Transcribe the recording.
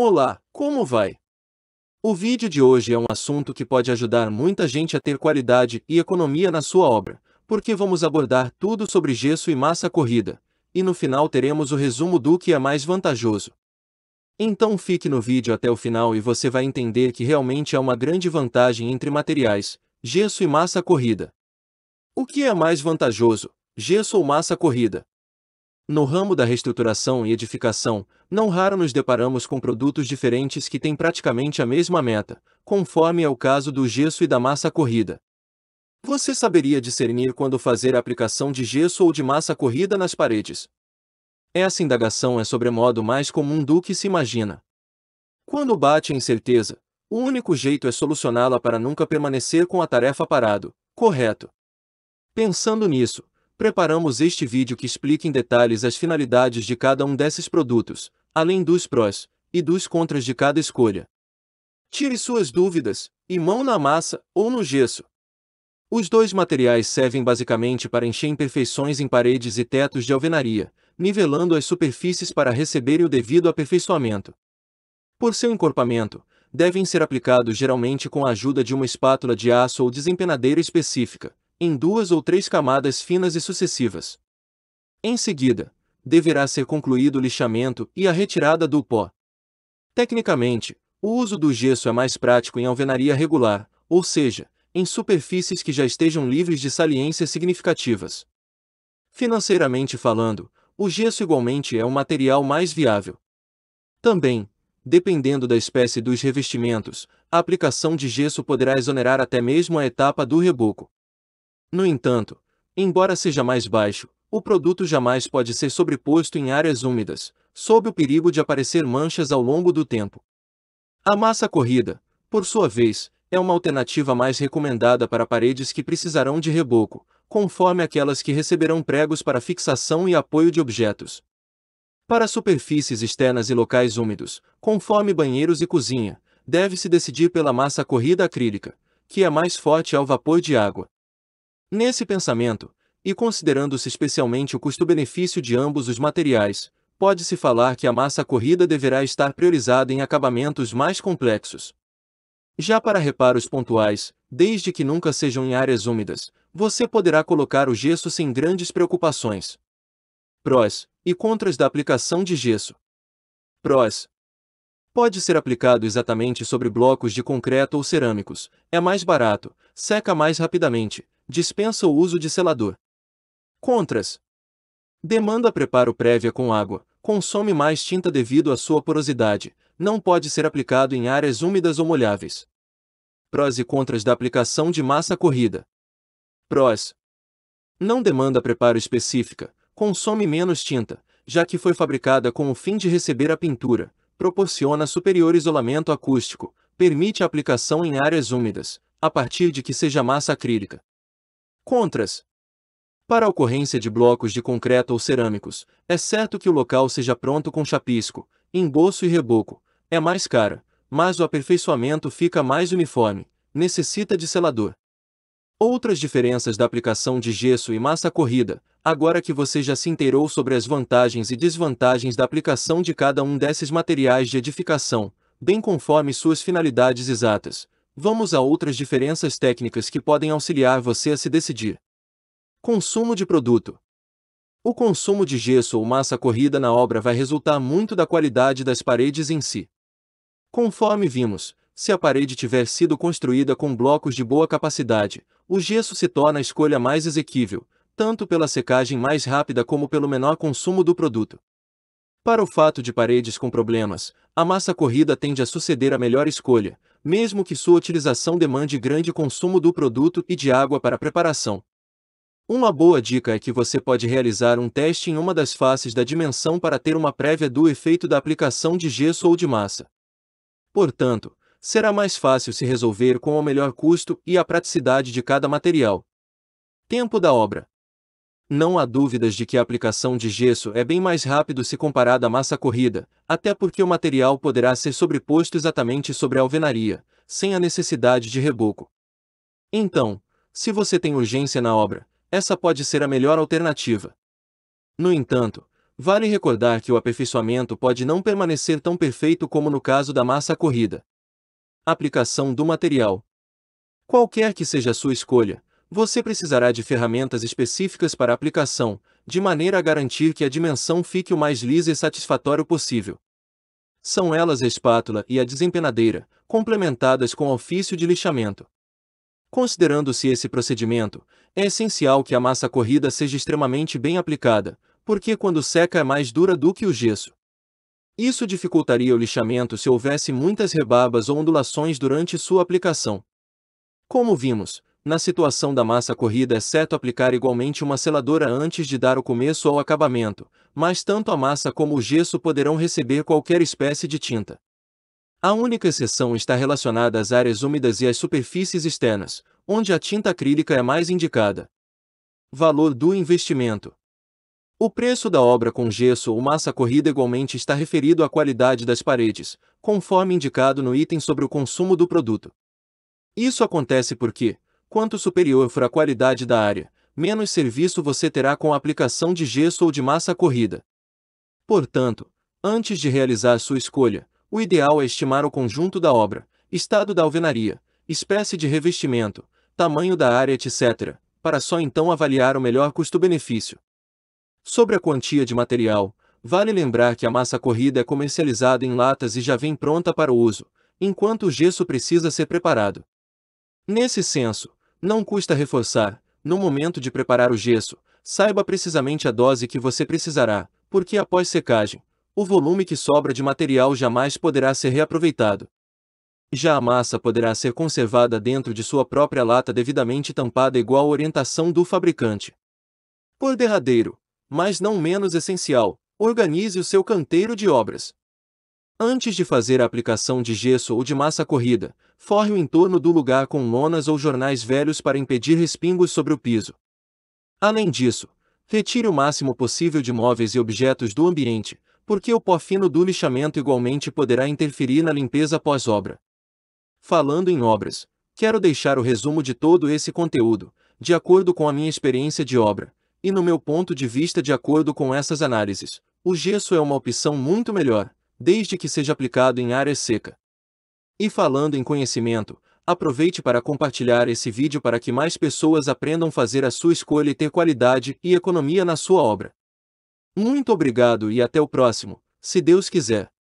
Olá, como vai? O vídeo de hoje é um assunto que pode ajudar muita gente a ter qualidade e economia na sua obra, porque vamos abordar tudo sobre gesso e massa corrida, e no final teremos o resumo do que é mais vantajoso. Então fique no vídeo até o final e você vai entender que realmente há uma grande vantagem entre materiais, gesso e massa corrida. O que é mais vantajoso, gesso ou massa corrida? No ramo da reestruturação e edificação, não raro nos deparamos com produtos diferentes que têm praticamente a mesma meta, conforme é o caso do gesso e da massa corrida. Você saberia discernir quando fazer a aplicação de gesso ou de massa corrida nas paredes? Essa indagação é sobremodo mais comum do que se imagina. Quando bate a incerteza, o único jeito é solucioná-la para nunca permanecer com a tarefa parado, correto? Pensando nisso, Preparamos este vídeo que explica em detalhes as finalidades de cada um desses produtos, além dos prós e dos contras de cada escolha. Tire suas dúvidas, e mão na massa ou no gesso. Os dois materiais servem basicamente para encher imperfeições em paredes e tetos de alvenaria, nivelando as superfícies para receberem o devido aperfeiçoamento. Por seu encorpamento, devem ser aplicados geralmente com a ajuda de uma espátula de aço ou desempenadeira específica, em duas ou três camadas finas e sucessivas. Em seguida, deverá ser concluído o lixamento e a retirada do pó. Tecnicamente, o uso do gesso é mais prático em alvenaria regular, ou seja, em superfícies que já estejam livres de saliências significativas. Financeiramente falando, o gesso igualmente é o material mais viável. Também, dependendo da espécie dos revestimentos, a aplicação de gesso poderá exonerar até mesmo a etapa do reboco. No entanto, embora seja mais baixo, o produto jamais pode ser sobreposto em áreas úmidas, sob o perigo de aparecer manchas ao longo do tempo. A massa corrida, por sua vez, é uma alternativa mais recomendada para paredes que precisarão de reboco, conforme aquelas que receberão pregos para fixação e apoio de objetos. Para superfícies externas e locais úmidos, conforme banheiros e cozinha, deve-se decidir pela massa corrida acrílica, que é mais forte ao vapor de água. Nesse pensamento, e considerando-se especialmente o custo-benefício de ambos os materiais, pode-se falar que a massa corrida deverá estar priorizada em acabamentos mais complexos. Já para reparos pontuais, desde que nunca sejam em áreas úmidas, você poderá colocar o gesso sem grandes preocupações. Prós e contras da aplicação de gesso. Prós. Pode ser aplicado exatamente sobre blocos de concreto ou cerâmicos, é mais barato, seca mais rapidamente, Dispensa o uso de selador. Contras. Demanda preparo prévia com água. Consome mais tinta devido à sua porosidade. Não pode ser aplicado em áreas úmidas ou molháveis. Prós e contras da aplicação de massa corrida. Prós. Não demanda preparo específica. Consome menos tinta, já que foi fabricada com o fim de receber a pintura. Proporciona superior isolamento acústico. Permite a aplicação em áreas úmidas, a partir de que seja massa acrílica. Contras. Para a ocorrência de blocos de concreto ou cerâmicos, é certo que o local seja pronto com chapisco, emboço e reboco. É mais cara, mas o aperfeiçoamento fica mais uniforme, necessita de selador. Outras diferenças da aplicação de gesso e massa corrida, agora que você já se inteirou sobre as vantagens e desvantagens da aplicação de cada um desses materiais de edificação, bem conforme suas finalidades exatas, Vamos a outras diferenças técnicas que podem auxiliar você a se decidir. Consumo de produto. O consumo de gesso ou massa corrida na obra vai resultar muito da qualidade das paredes em si. Conforme vimos, se a parede tiver sido construída com blocos de boa capacidade, o gesso se torna a escolha mais exequível, tanto pela secagem mais rápida como pelo menor consumo do produto. Para o fato de paredes com problemas, a massa corrida tende a suceder a melhor escolha, mesmo que sua utilização demande grande consumo do produto e de água para preparação. Uma boa dica é que você pode realizar um teste em uma das faces da dimensão para ter uma prévia do efeito da aplicação de gesso ou de massa. Portanto, será mais fácil se resolver com o melhor custo e a praticidade de cada material. Tempo da obra. Não há dúvidas de que a aplicação de gesso é bem mais rápido se comparada à massa corrida, até porque o material poderá ser sobreposto exatamente sobre a alvenaria, sem a necessidade de reboco. Então, se você tem urgência na obra, essa pode ser a melhor alternativa. No entanto, vale recordar que o aperfeiçoamento pode não permanecer tão perfeito como no caso da massa corrida. Aplicação do material. Qualquer que seja a sua escolha, você precisará de ferramentas específicas para aplicação, de maneira a garantir que a dimensão fique o mais lisa e satisfatório possível. São elas a espátula e a desempenadeira, complementadas com o ofício de lixamento. Considerando-se esse procedimento, é essencial que a massa corrida seja extremamente bem aplicada, porque quando seca é mais dura do que o gesso. Isso dificultaria o lixamento se houvesse muitas rebabas ou ondulações durante sua aplicação. Como vimos, na situação da massa corrida é exceto aplicar igualmente uma seladora antes de dar o começo ao acabamento, mas tanto a massa como o gesso poderão receber qualquer espécie de tinta. A única exceção está relacionada às áreas úmidas e às superfícies externas, onde a tinta acrílica é mais indicada. Valor do investimento o preço da obra com gesso ou massa corrida igualmente está referido à qualidade das paredes, conforme indicado no item sobre o consumo do produto. Isso acontece porque, Quanto superior for a qualidade da área, menos serviço você terá com a aplicação de gesso ou de massa corrida. Portanto, antes de realizar sua escolha, o ideal é estimar o conjunto da obra, estado da alvenaria, espécie de revestimento, tamanho da área, etc., para só então avaliar o melhor custo-benefício. Sobre a quantia de material, vale lembrar que a massa corrida é comercializada em latas e já vem pronta para o uso, enquanto o gesso precisa ser preparado. Nesse senso, não custa reforçar, no momento de preparar o gesso, saiba precisamente a dose que você precisará, porque após secagem, o volume que sobra de material jamais poderá ser reaproveitado. Já a massa poderá ser conservada dentro de sua própria lata devidamente tampada igual a orientação do fabricante. Por derradeiro, mas não menos essencial, organize o seu canteiro de obras. Antes de fazer a aplicação de gesso ou de massa corrida, forre o entorno do lugar com lonas ou jornais velhos para impedir respingos sobre o piso. Além disso, retire o máximo possível de móveis e objetos do ambiente, porque o pó fino do lixamento igualmente poderá interferir na limpeza pós-obra. Falando em obras, quero deixar o resumo de todo esse conteúdo, de acordo com a minha experiência de obra, e no meu ponto de vista de acordo com essas análises, o gesso é uma opção muito melhor, desde que seja aplicado em área seca. E falando em conhecimento, aproveite para compartilhar esse vídeo para que mais pessoas aprendam a fazer a sua escolha e ter qualidade e economia na sua obra. Muito obrigado e até o próximo, se Deus quiser.